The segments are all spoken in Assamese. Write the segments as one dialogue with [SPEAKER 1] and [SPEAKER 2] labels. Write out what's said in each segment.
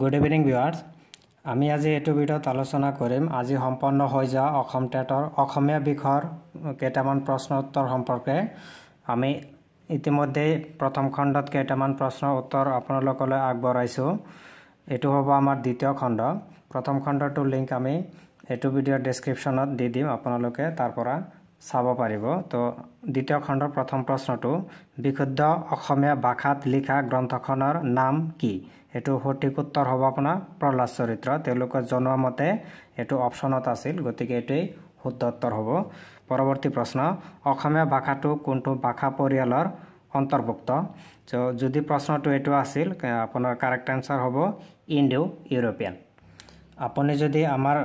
[SPEAKER 1] গুড ইভিনিং ভিউৰ্ছ আমি আজি এইটো ভিডিঅ'ত আলোচনা কৰিম আজি সম্পন্ন হৈ যোৱা অসম টেটৰ অসমীয়া বিষয়ৰ কেইটামান প্ৰশ্ন উত্তৰ সম্পৰ্কে আমি ইতিমধ্যেই প্ৰথম খণ্ডত কেইটামান প্ৰশ্ন উত্তৰ আপোনালোকলৈ আগবঢ়াইছোঁ এইটো হ'ব আমাৰ দ্বিতীয় খণ্ড প্ৰথম খণ্ডটোৰ লিংক আমি এইটো ভিডিঅ'ৰ ডিছক্ৰিপশ্যনত দি দিম আপোনালোকে তাৰ পৰা চাব পাৰিব তো দ্বিতীয় খণ্ডৰ প্ৰথম প্ৰশ্নটো বিশুদ্ধ অসমীয়া ভাষাত লিখা গ্ৰন্থখনৰ নাম কি এইটো সঠিক উত্তৰ হ'ব আপোনাৰ প্ৰহ্লাদ চৰিত্ৰ তেওঁলোকে জনোৱা মতে এইটো অপশ্যনত আছিল গতিকে এইটোৱেই শুদ্ধ উত্তৰ হ'ব পৰৱৰ্তী প্ৰশ্ন অসমীয়া ভাষাটো কোনটো ভাষা পৰিয়ালৰ অন্তৰ্ভুক্ত চ' যদি প্ৰশ্নটো এইটো আছিল আপোনাৰ কাৰেক্ট এনচাৰ হ'ব ইণ্ডো ইউৰোপীয়ান আপুনি যদি আমাৰ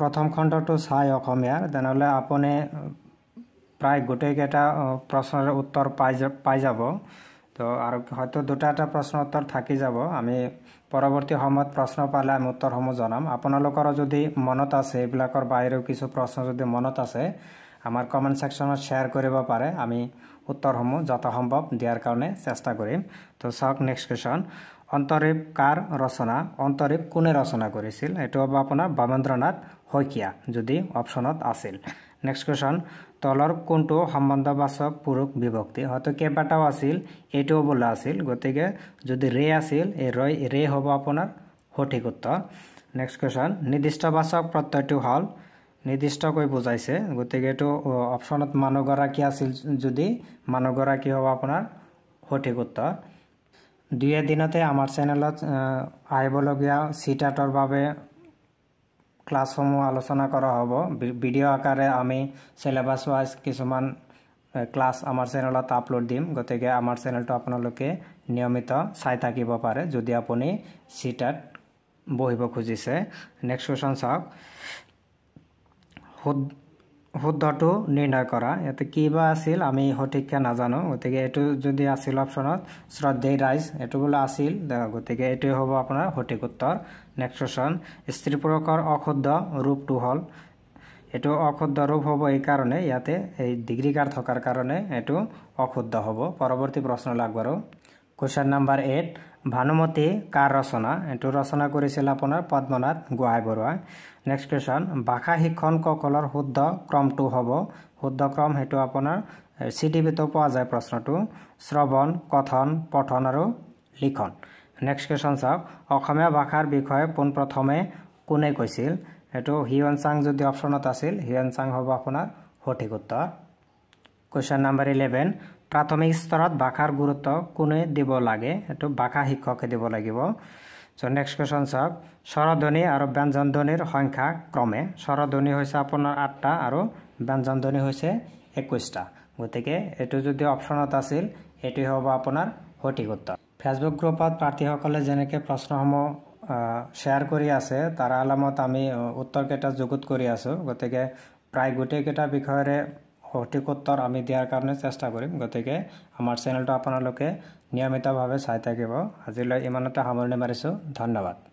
[SPEAKER 1] প্ৰথম খণ্ডটো চাই অসমীয়াৰ তেনেহ'লে আপুনি প্ৰায় গোটেইকেইটা প্ৰশ্নৰ উত্তৰ পাই পাই যাব তো আৰু হয়তো দুটা এটা প্ৰশ্ন উত্তৰ থাকি যাব আমি পৰৱৰ্তী সময়ত প্ৰশ্ন পালে আমি উত্তৰসমূহ জনাম আপোনালোকৰ যদি মনত আছে এইবিলাকৰ বাহিৰেও কিছু প্ৰশ্ন যদি মনত আছে আমাৰ কমেণ্ট ছেকশ্যনত শ্বেয়াৰ কৰিব পাৰে আমি উত্তৰসমূহ যথাসম্ভৱ দিয়াৰ কাৰণে চেষ্টা কৰিম তো চাওক নেক্সট কুৱেশ্যন অন্তৰীপ কাৰ ৰচনা অন্তৰীপ কোনে ৰচনা কৰিছিল এইটো হ'ব আপোনাৰ ভৱেন্দ্ৰনাথ শইকীয়া যদি অপশ্যনত আছিল নেক্সট কুৱেশ্যন তলৰ কোনটো সম্বন্ধবাচক পুৰুষ বিভক্তি হয়তো কেইবাটাও আছিল এইটোও বোলা আছিল গতিকে যদি ৰে আছিল এই ৰয় ৰে হব আপোনাৰ সঠিক উত্তৰ নেক্সট কুয়েশন নিৰ্দিষ্টবাচক প্ৰত্যয়টো হল নিৰ্দিষ্টকৈ বুজাইছে গতিকে এইটো অপশ্যনত মানুহগৰাকী আছিল যদি মানুহগৰাকী হ'ব আপোনাৰ সঠিক উত্তৰ দুই এদিনতে আমাৰ চেনেলত আহিবলগীয়া চিটাটৰ বাবে ক্লাছসমূহ আলোচনা কৰা হ'ব ভিডিঅ' আকাৰে আমি চিলেবাছ ৱাইজ কিছুমান ক্লাছ আমাৰ চেনেলত আপলোড দিম গতিকে আমাৰ চেনেলটো আপোনালোকে নিয়মিত চাই থাকিব পাৰে যদি আপুনি চিটাত বহিব খুজিছে নেক্সট কুৱেশ্যন চাওক শুদ্ধটো নিৰ্ণয় কৰা ইয়াতে কি বা আছিল আমি সঠিককৈ নাজানো গতিকে এইটো যদি আছিল অপশ্যনত শ্ৰদ্ধেই ৰাইজ এইটো বোলে আছিল গতিকে এইটোৱে হ'ব আপোনাৰ সঠিক উত্তৰ নেক্সট কুৱেশ্যন পুৰুষৰ অশুদ্ধ ৰূপটো হ'ল এইটো অশুদ্ধ ৰূপ হ'ব এইকাৰণে ইয়াতে এই ডিগ্ৰী কাৰ্ড থকাৰ কাৰণে এইটো অশুদ্ধ হ'ব পৰৱৰ্তী প্ৰশ্নলৈ আগবাৰোঁ কুৱেশ্যন নম্বৰ এইট ভানুমতী কাৰ ৰচনা এইটো ৰচনা কৰিছিল আপোনাৰ পদ্মনাথ গোহাঁই বৰুৱাই নেক্সট কুৱেশ্যন ভাষা শিক্ষকসকলৰ শুদ্ধ ক্ৰমটো হ'ব শুদ্ধ ক্ৰম সেইটো আপোনাৰ চি টি ভিতো পোৱা যায় প্ৰশ্নটো শ্ৰৱণ কথন পঠন আৰু লিখন নেক্সট কুৱেশ্যন চাওক অসমীয়া ভাষাৰ বিষয়ে পোনপ্ৰথমে কোনে কৈছিল সেইটো হিউৱেন চাং যদি অপশ্যনত আছিল হিউৱেন চাং হ'ব আপোনাৰ সঠিক উত্তৰ কুৱেশ্যন নাম্বাৰ ইলেভেন প্ৰাথমিক স্তৰত ভাষাৰ গুৰুত্ব কোনে দিব লাগে সেইটো ভাষা শিক্ষকে দিব লাগিব চ' নেক্সট কুৱেশ্যন চাওক স্বৰধ্বনি আৰু ব্যঞ্জনধ্বনিৰ সংখ্যা ক্ৰমে স্বৰধ্বনি হৈছে আপোনাৰ আঠটা আৰু ব্যঞ্জনধ্বনি হৈছে একৈছটা গতিকে এইটো যদি অপশ্যনত আছিল এইটোৱে হ'ব আপোনাৰ সঠিক উত্তৰ ফেচবুক গ্ৰুপত প্ৰাৰ্থীসকলে যেনেকৈ প্ৰশ্নসমূহ শ্বেয়াৰ কৰি আছে তাৰ আলামত আমি উত্তৰকেইটা যুগুত কৰি আছোঁ গতিকে প্ৰায় গোটেইকেইটা বিষয়েৰে সঠিক উত্তৰ আমি দিয়াৰ কাৰণে চেষ্টা কৰিম গতিকে আমাৰ চেনেলটো আপোনালোকে নিয়মিতভাৱে চাই থাকিব আজিলৈ ইমানতে সামৰণি মাৰিছোঁ ধন্যবাদ